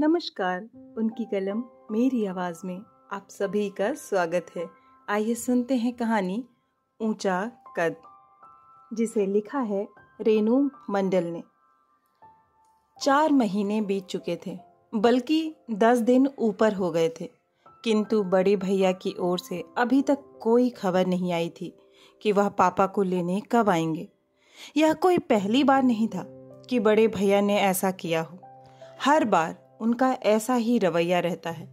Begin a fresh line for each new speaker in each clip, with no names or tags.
नमस्कार उनकी कलम मेरी आवाज़ में आप सभी का स्वागत है आइए सुनते हैं कहानी ऊंचा कद जिसे लिखा है रेणु मंडल ने चार महीने बीत चुके थे बल्कि दस दिन ऊपर हो गए थे किंतु बड़े भैया की ओर से अभी तक कोई खबर नहीं आई थी कि वह पापा को लेने कब आएंगे यह कोई पहली बार नहीं था कि बड़े भैया ने ऐसा किया हो हर बार उनका ऐसा ही रवैया रहता है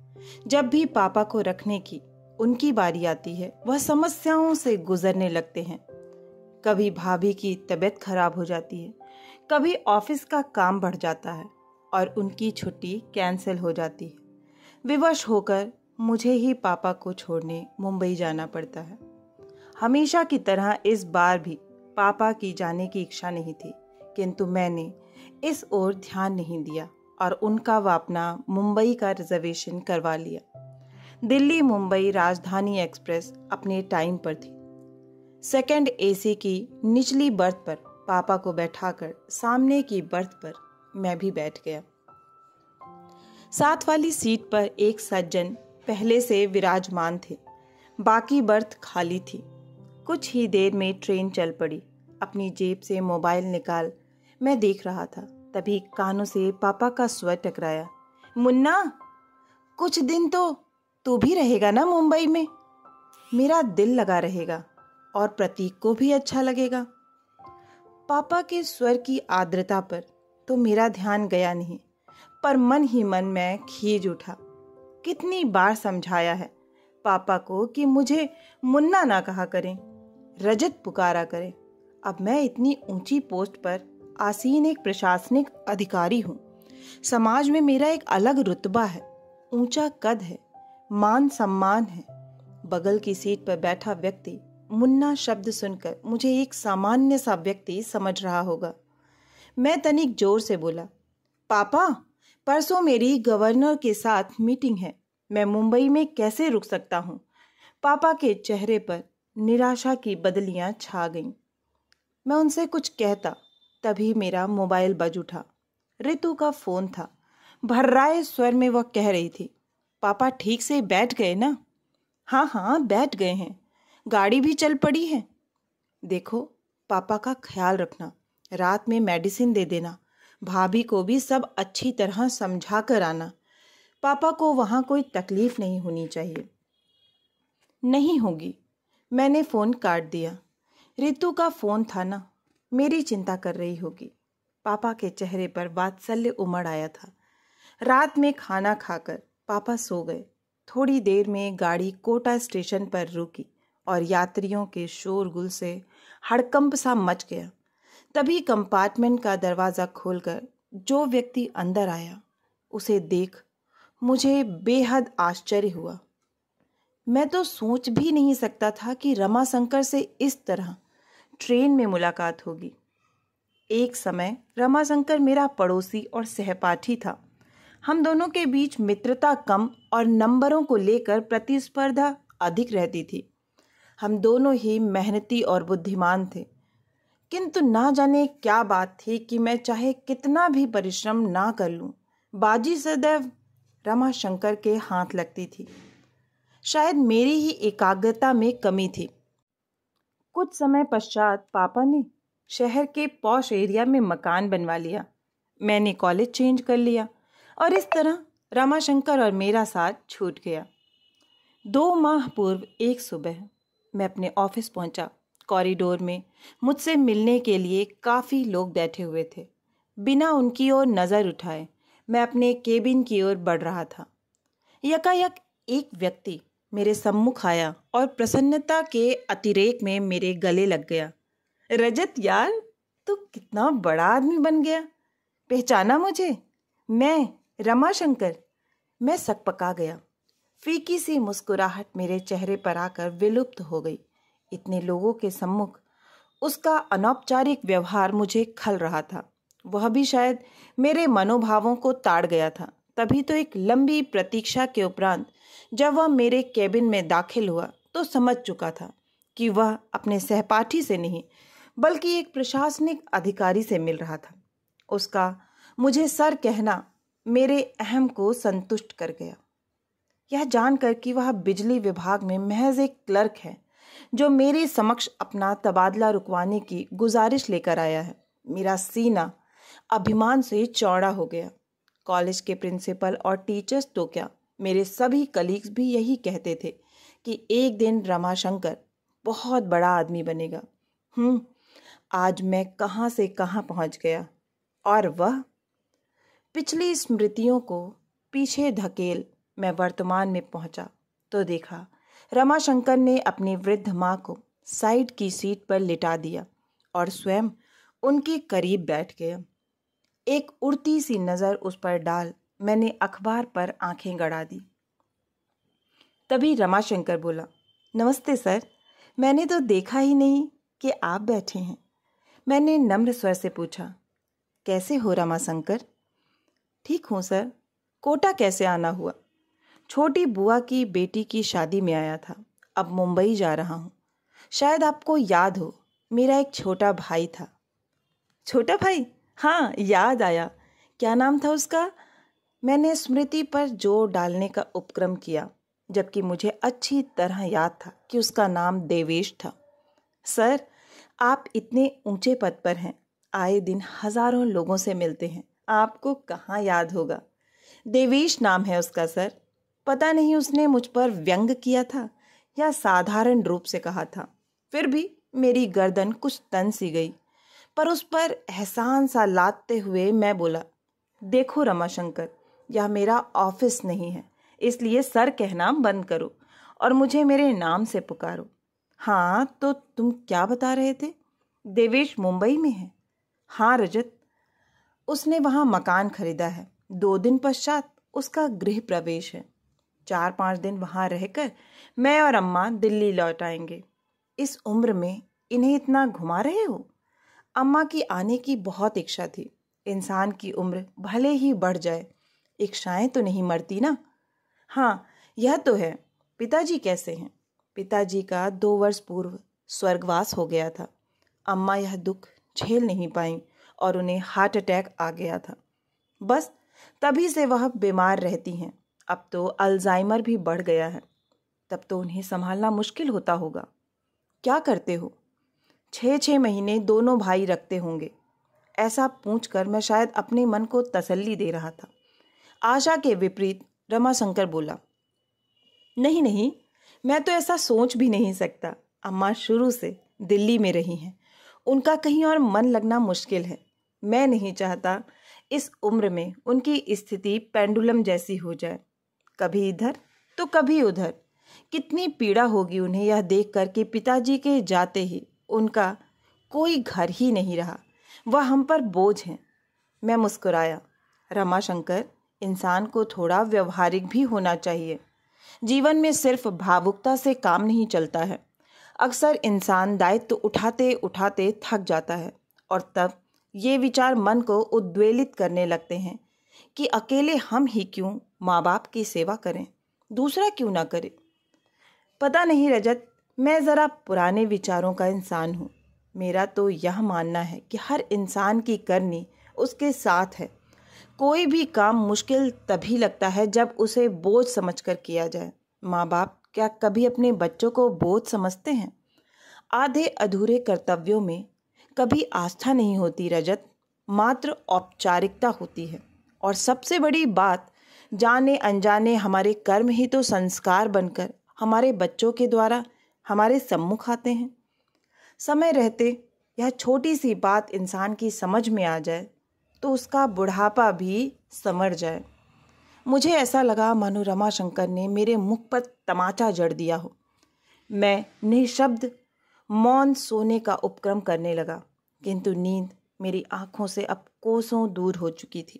जब भी पापा को रखने की उनकी बारी आती है वह समस्याओं से गुजरने लगते हैं कभी भाभी की तबीयत खराब हो जाती है कभी ऑफिस का काम बढ़ जाता है और उनकी छुट्टी कैंसिल हो जाती है विवश होकर मुझे ही पापा को छोड़ने मुंबई जाना पड़ता है हमेशा की तरह इस बार भी पापा की जाने की इच्छा नहीं थी किंतु मैंने इस ओर ध्यान नहीं दिया और उनका वापना मुंबई का रिजर्वेशन करवा लिया दिल्ली मुंबई राजधानी एक्सप्रेस अपने टाइम पर थी सेकंड एसी की निचली बर्थ पर पापा को बैठाकर सामने की बर्थ पर मैं भी बैठ गया साथ वाली सीट पर एक सज्जन पहले से विराजमान थे बाकी बर्थ खाली थी कुछ ही देर में ट्रेन चल पड़ी अपनी जेब से मोबाइल निकाल मैं देख रहा था तभी कानों से पापा का स्वर टकराया मुन्ना कुछ दिन तो तू भी रहेगा ना मुंबई में मेरा दिल लगा रहेगा और प्रतीक को भी अच्छा लगेगा पापा के स्वर की आर्द्रता पर तो मेरा ध्यान गया नहीं पर मन ही मन मैं खींच उठा कितनी बार समझाया है पापा को कि मुझे मुन्ना ना कहा करें रजत पुकारा करें अब मैं इतनी ऊंची पोस्ट पर आसीन एक प्रशासनिक अधिकारी हूँ समाज में मेरा एक अलग रुतबा है ऊंचा कद है मान सम्मान है बगल की सीट पर बैठा व्यक्ति मुन्ना शब्द सुनकर मुझे एक सामान्य सा व्यक्ति समझ रहा होगा मैं तनिक जोर से बोला पापा परसों मेरी गवर्नर के साथ मीटिंग है मैं मुंबई में कैसे रुक सकता हूँ पापा के चेहरे पर निराशा की बदलियाँ छा गईं मैं उनसे कुछ कहता तभी मेरा मोबाइल बज उठा रितु का फोन था भर्राए स्वर में वह कह रही थी पापा ठीक से बैठ गए ना हाँ हाँ बैठ गए हैं गाड़ी भी चल पड़ी है देखो पापा का ख्याल रखना रात में मेडिसिन दे देना भाभी को भी सब अच्छी तरह समझा कर आना पापा को वहाँ कोई तकलीफ नहीं होनी चाहिए नहीं होगी मैंने फ़ोन काट दिया रितु का फ़ोन था ना मेरी चिंता कर रही होगी पापा के चेहरे पर वात्सल्य उमड़ आया था रात में खाना खाकर पापा सो गए थोड़ी देर में गाड़ी कोटा स्टेशन पर रुकी और यात्रियों के शोरगुल से हड़कंप सा मच गया तभी कंपार्टमेंट का दरवाज़ा खोलकर जो व्यक्ति अंदर आया उसे देख मुझे बेहद आश्चर्य हुआ मैं तो सोच भी नहीं सकता था कि रमाशंकर से इस तरह ट्रेन में मुलाकात होगी एक समय रमाशंकर मेरा पड़ोसी और सहपाठी था हम दोनों के बीच मित्रता कम और नंबरों को लेकर प्रतिस्पर्धा अधिक रहती थी हम दोनों ही मेहनती और बुद्धिमान थे किंतु ना जाने क्या बात थी कि मैं चाहे कितना भी परिश्रम ना कर लूं, बाजी सदैव रमाशंकर के हाथ लगती थी शायद मेरी ही एकाग्रता में कमी थी कुछ समय पश्चात पापा ने शहर के पौश एरिया में मकान बनवा लिया मैंने कॉलेज चेंज कर लिया और इस तरह रामाशंकर और मेरा साथ छूट गया दो माह पूर्व एक सुबह मैं अपने ऑफिस पहुंचा कॉरिडोर में मुझसे मिलने के लिए काफ़ी लोग बैठे हुए थे बिना उनकी ओर नज़र उठाए मैं अपने केबिन की ओर बढ़ रहा था यकायक एक व्यक्ति मेरे सम्मुख आया और प्रसन्नता के अतिरेक में मेरे गले लग गया रजत यार तू तो कितना बड़ा आदमी बन गया पहचाना मुझे मैं रमाशंकर मैं सकपका गया फीकी सी मुस्कुराहट मेरे चेहरे पर आकर विलुप्त हो गई इतने लोगों के सम्मुख उसका अनौपचारिक व्यवहार मुझे खल रहा था वह भी शायद मेरे मनोभावों को ताड़ गया था तभी तो एक लंबी प्रतीक्षा के उपरांत जब वह मेरे कैबिन में दाखिल हुआ तो समझ चुका था कि वह अपने सहपाठी से नहीं बल्कि एक प्रशासनिक अधिकारी से मिल रहा था उसका मुझे सर कहना मेरे अहम को संतुष्ट कर गया यह जानकर कि वह बिजली विभाग में महज एक क्लर्क है जो मेरे समक्ष अपना तबादला रुकवाने की गुजारिश लेकर आया है मेरा सीना अभिमान से चौड़ा हो गया कॉलेज के प्रिंसिपल और टीचर्स तो क्या मेरे सभी कलीग्स भी यही कहते थे कि एक दिन रमाशंकर बहुत बड़ा आदमी बनेगा हम्म आज मैं कहाँ से कहाँ पहुँच गया और वह पिछली स्मृतियों को पीछे धकेल मैं वर्तमान में पहुँचा तो देखा रमाशंकर ने अपनी वृद्ध माँ को साइड की सीट पर लिटा दिया और स्वयं उनके करीब बैठ गया एक उड़ती सी नज़र उस पर डाल मैंने अखबार पर आंखें गड़ा दी तभी रमाशंकर बोला नमस्ते सर मैंने तो देखा ही नहीं कि आप बैठे हैं मैंने नम्र स्वर से पूछा कैसे हो रमाशंकर ठीक हूँ सर कोटा कैसे आना हुआ छोटी बुआ की बेटी की शादी में आया था अब मुंबई जा रहा हूँ शायद आपको याद हो मेरा एक छोटा भाई था छोटा भाई हाँ याद आया क्या नाम था उसका मैंने स्मृति पर जोर डालने का उपक्रम किया जबकि मुझे अच्छी तरह याद था कि उसका नाम देवेश था सर आप इतने ऊंचे पद पर हैं आए दिन हजारों लोगों से मिलते हैं आपको कहाँ याद होगा देवेश नाम है उसका सर पता नहीं उसने मुझ पर व्यंग किया था या साधारण रूप से कहा था फिर भी मेरी गर्दन कुछ तन सी गई पर उस पर एहसान सा लादते हुए मैं बोला देखो रमाशंकर यह मेरा ऑफिस नहीं है इसलिए सर कहना बंद करो और मुझे मेरे नाम से पुकारो हाँ तो तुम क्या बता रहे थे देवेश मुंबई में है हाँ रजत उसने वहाँ मकान खरीदा है दो दिन पश्चात उसका गृह प्रवेश है चार पाँच दिन वहाँ रहकर मैं और अम्मा दिल्ली लौट आएंगे इस उम्र में इन्हें इतना घुमा रहे हो अम्मा की आने की बहुत इच्छा थी इंसान की उम्र भले ही बढ़ जाए इच्छाएं तो नहीं मरती ना हाँ यह तो है पिताजी कैसे हैं पिताजी का दो वर्ष पूर्व स्वर्गवास हो गया था अम्मा यह दुख झेल नहीं पाई और उन्हें हार्ट अटैक आ गया था बस तभी से वह बीमार रहती हैं अब तो अल्जाइमर भी बढ़ गया है तब तो उन्हें संभालना मुश्किल होता होगा क्या करते हो छः छः महीने दोनों भाई रखते होंगे ऐसा पूछ कर मैं शायद अपने मन को तसल्ली दे रहा था आशा के विपरीत रमाशंकर बोला नहीं नहीं मैं तो ऐसा सोच भी नहीं सकता अम्मा शुरू से दिल्ली में रही हैं उनका कहीं और मन लगना मुश्किल है मैं नहीं चाहता इस उम्र में उनकी स्थिति पेंडुलम जैसी हो जाए कभी इधर तो कभी उधर कितनी पीड़ा होगी उन्हें यह देखकर कि पिताजी के जाते ही उनका कोई घर ही नहीं रहा वह हम पर बोझ हैं मैं मुस्कुराया रमाशंकर इंसान को थोड़ा व्यवहारिक भी होना चाहिए जीवन में सिर्फ भावुकता से काम नहीं चलता है अक्सर इंसान दायित्व उठाते उठाते थक जाता है और तब ये विचार मन को उद्वेलित करने लगते हैं कि अकेले हम ही क्यों माँ बाप की सेवा करें दूसरा क्यों ना करें पता नहीं रजत मैं ज़रा पुराने विचारों का इंसान हूँ मेरा तो यह मानना है कि हर इंसान की करनी उसके साथ है कोई भी काम मुश्किल तभी लगता है जब उसे बोझ समझकर किया जाए माँ बाप क्या कभी अपने बच्चों को बोझ समझते हैं आधे अधूरे कर्तव्यों में कभी आस्था नहीं होती रजत मात्र औपचारिकता होती है और सबसे बड़ी बात जाने अनजाने हमारे कर्म ही तो संस्कार बनकर हमारे बच्चों के द्वारा हमारे सम्मुख आते हैं समय रहते यह छोटी सी बात इंसान की समझ में आ जाए तो उसका बुढ़ापा भी समर जाए मुझे ऐसा लगा मानो रमा शंकर ने मेरे मुख पर तमाचा जड़ दिया हो मैं निःशब्द मौन सोने का उपक्रम करने लगा किंतु नींद मेरी आँखों से अब कोसों दूर हो चुकी थी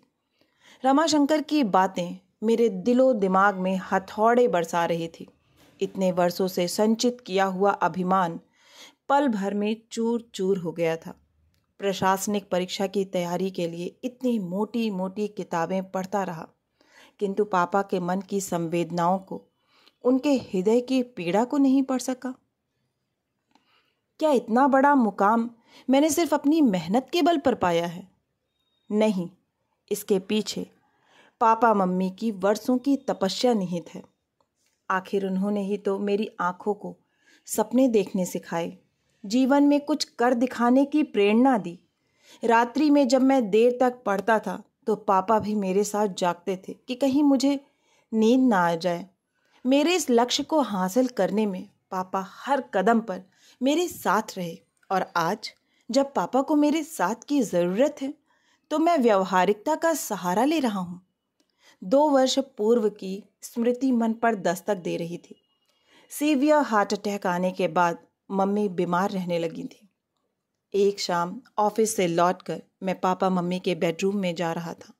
रमाशंकर की बातें मेरे दिलो दिमाग में हथौड़े बरसा रही थी इतने वर्षों से संचित किया हुआ अभिमान पल भर में चूर चूर हो गया था प्रशासनिक परीक्षा की तैयारी के लिए इतनी मोटी मोटी किताबें पढ़ता रहा किंतु पापा के मन की संवेदनाओं को उनके हृदय की पीड़ा को नहीं पढ़ सका क्या इतना बड़ा मुकाम मैंने सिर्फ अपनी मेहनत के बल पर पाया है नहीं इसके पीछे पापा मम्मी की वर्षों की तपस्या निहित है आखिर उन्होंने ही तो मेरी आँखों को सपने देखने सिखाए जीवन में कुछ कर दिखाने की प्रेरणा दी रात्रि में जब मैं देर तक पढ़ता था तो पापा भी मेरे साथ जागते थे कि कहीं मुझे नींद ना आ जाए मेरे इस लक्ष्य को हासिल करने में पापा हर कदम पर मेरे साथ रहे और आज जब पापा को मेरे साथ की ज़रूरत है तो मैं व्यवहारिकता का सहारा ले रहा हूँ दो वर्ष पूर्व की स्मृति मन पर दस्तक दे रही थी सीवियर हार्ट अटैक आने के बाद मम्मी बीमार रहने लगी थी एक शाम ऑफिस से लौटकर मैं पापा मम्मी के बेडरूम में जा रहा था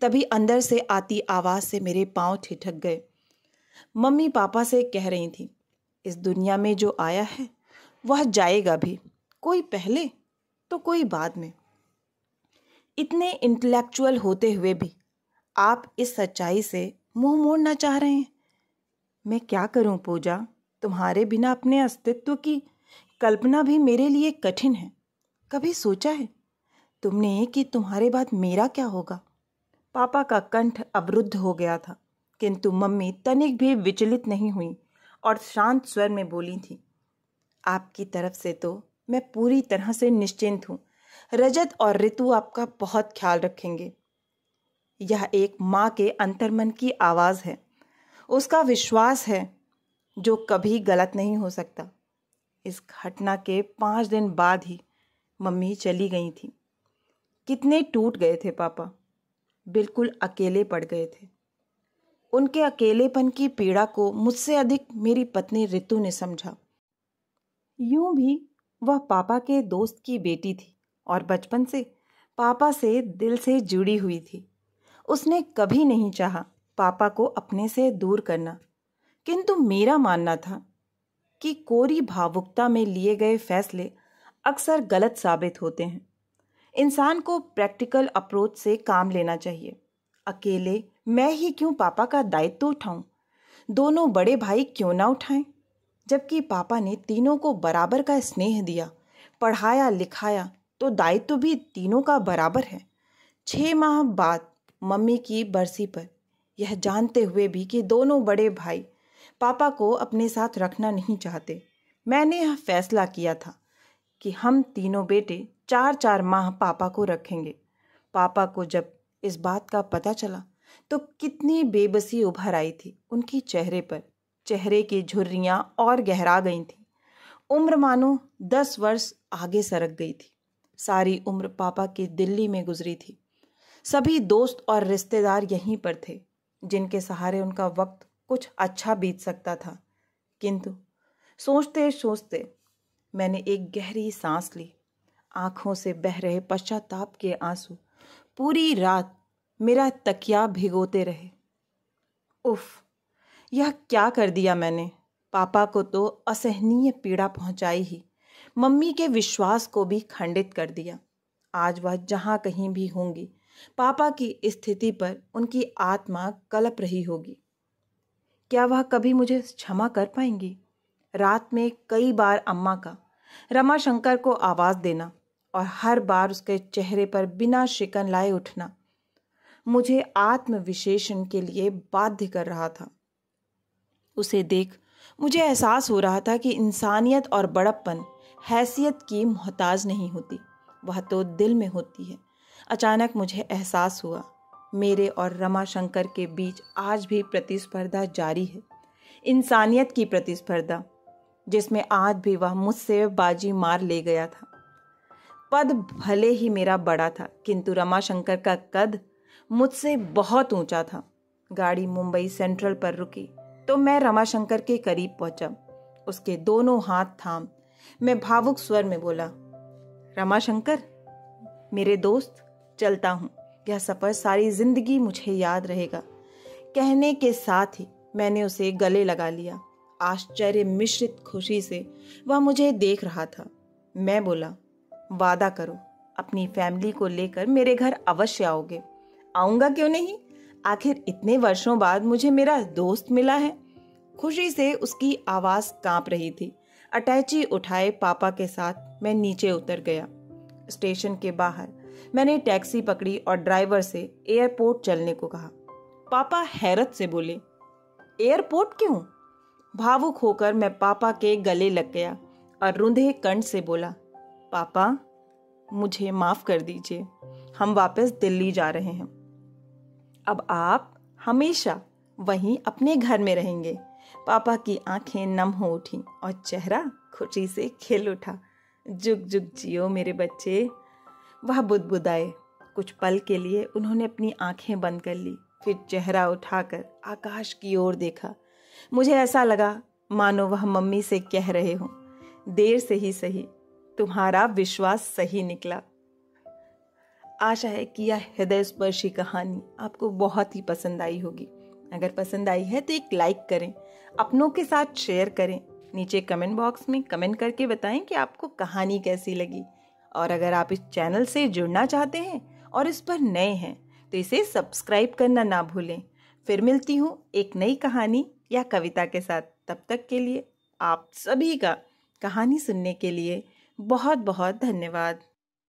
तभी अंदर से आती आवाज़ से मेरे पांव ठिठक गए मम्मी पापा से कह रही थी इस दुनिया में जो आया है वह जाएगा भी कोई पहले तो कोई बाद में इतने इंटेलेक्चुअल होते हुए भी आप इस सच्चाई से मुंह मोड़ना चाह रहे हैं मैं क्या करूं पूजा तुम्हारे बिना अपने अस्तित्व की कल्पना भी मेरे लिए कठिन है कभी सोचा है तुमने कि तुम्हारे बाद मेरा क्या होगा पापा का कंठ अवरुद्ध हो गया था किंतु मम्मी तनिक भी विचलित नहीं हुई और शांत स्वर में बोली थी आपकी तरफ से तो मैं पूरी तरह से निश्चिंत हूँ रजत और ऋतु आपका बहुत ख्याल रखेंगे यह एक माँ के अंतर्मन की आवाज़ है उसका विश्वास है जो कभी गलत नहीं हो सकता इस घटना के पाँच दिन बाद ही मम्मी चली गई थी कितने टूट गए थे पापा बिल्कुल अकेले पड़ गए थे उनके अकेलेपन की पीड़ा को मुझसे अधिक मेरी पत्नी रितु ने समझा यूं भी वह पापा के दोस्त की बेटी थी और बचपन से पापा से दिल से जुड़ी हुई थी उसने कभी नहीं चाहा पापा को अपने से दूर करना किंतु मेरा मानना था कि कोरी भावुकता में लिए गए फैसले अक्सर गलत साबित होते हैं इंसान को प्रैक्टिकल अप्रोच से काम लेना चाहिए अकेले मैं ही क्यों पापा का दायित्व तो उठाऊं दोनों बड़े भाई क्यों ना उठाएं जबकि पापा ने तीनों को बराबर का स्नेह दिया पढ़ाया लिखाया तो दायित्व तो भी तीनों का बराबर है छः माह बाद मम्मी की बरसी पर यह जानते हुए भी कि दोनों बड़े भाई पापा को अपने साथ रखना नहीं चाहते मैंने यह फैसला किया था कि हम तीनों बेटे चार चार माह पापा को रखेंगे पापा को जब इस बात का पता चला तो कितनी बेबसी उभर आई थी उनके चेहरे पर चेहरे की झुर्रियाँ और गहरा गई थी उम्र मानो दस वर्ष आगे सरक गई थी सारी उम्र पापा की दिल्ली में गुजरी थी सभी दोस्त और रिश्तेदार यहीं पर थे जिनके सहारे उनका वक्त कुछ अच्छा बीत सकता था किंतु सोचते सोचते मैंने एक गहरी सांस ली आंखों से बह रहे पश्चाताप के आंसू पूरी रात मेरा तकिया भिगोते रहे उफ यह क्या कर दिया मैंने पापा को तो असहनीय पीड़ा पहुंचाई ही मम्मी के विश्वास को भी खंडित कर दिया आज वह जहाँ कहीं भी होंगी पापा की स्थिति पर उनकी आत्मा कलप रही होगी क्या वह कभी मुझे क्षमा कर पाएंगी रात में कई बार अम्मा का रमा शंकर को आवाज़ देना और हर बार उसके चेहरे पर बिना शिकन लाए उठना मुझे आत्मविशेषण के लिए बाध्य कर रहा था उसे देख मुझे एहसास हो रहा था कि इंसानियत और बड़प्पन हैसियत की मोहताज नहीं होती वह तो दिल में होती है अचानक मुझे एहसास हुआ मेरे और रमाशंकर के बीच आज भी प्रतिस्पर्धा जारी है इंसानियत की प्रतिस्पर्धा जिसमें आज भी वह मुझसे बाजी मार ले गया था पद भले ही मेरा बड़ा था किंतु रमाशंकर का कद मुझसे बहुत ऊंचा था गाड़ी मुंबई सेंट्रल पर रुकी तो मैं रमाशंकर के करीब पहुंचा उसके दोनों हाथ थाम मैं भावुक स्वर में बोला रमाशंकर मेरे दोस्त चलता हूँ यह सफ़र सारी जिंदगी मुझे याद रहेगा कहने के साथ ही मैंने उसे गले लगा लिया आश्चर्य मिश्रित खुशी से वह मुझे देख रहा था मैं बोला वादा करो अपनी फैमिली को लेकर मेरे घर अवश्य आओगे आऊँगा क्यों नहीं आखिर इतने वर्षों बाद मुझे मेरा दोस्त मिला है खुशी से उसकी आवाज़ कांप रही थी अटैची उठाए पापा के साथ मैं नीचे उतर गया स्टेशन के बाहर मैंने टैक्सी पकड़ी और ड्राइवर से एयरपोर्ट चलने को कहा पापा हैरत से बोले एयरपोर्ट क्यों भावुक होकर मैं पापा के गले लग गया और रुंधे कंठ से बोला पापा मुझे माफ़ कर दीजिए हम वापस दिल्ली जा रहे हैं अब आप हमेशा वहीं अपने घर में रहेंगे पापा की आंखें नम हो उठी और चेहरा खुशी से खिल उठा जुग जुग जियो मेरे बच्चे वह बुदबुदाए कुछ पल के लिए उन्होंने अपनी आंखें बंद कर ली फिर चेहरा उठाकर आकाश की ओर देखा मुझे ऐसा लगा मानो वह मम्मी से कह रहे हों देर से ही सही तुम्हारा विश्वास सही निकला आशा है कि यह हृदय स्पर्शी कहानी आपको बहुत ही पसंद आई होगी अगर पसंद आई है तो एक लाइक करें अपनों के साथ शेयर करें नीचे कमेंट बॉक्स में कमेंट करके बताएं कि आपको कहानी कैसी लगी और अगर आप इस चैनल से जुड़ना चाहते हैं और इस पर नए हैं तो इसे सब्सक्राइब करना ना भूलें फिर मिलती हूँ एक नई कहानी या कविता के साथ तब तक के लिए आप सभी का कहानी सुनने के लिए बहुत बहुत धन्यवाद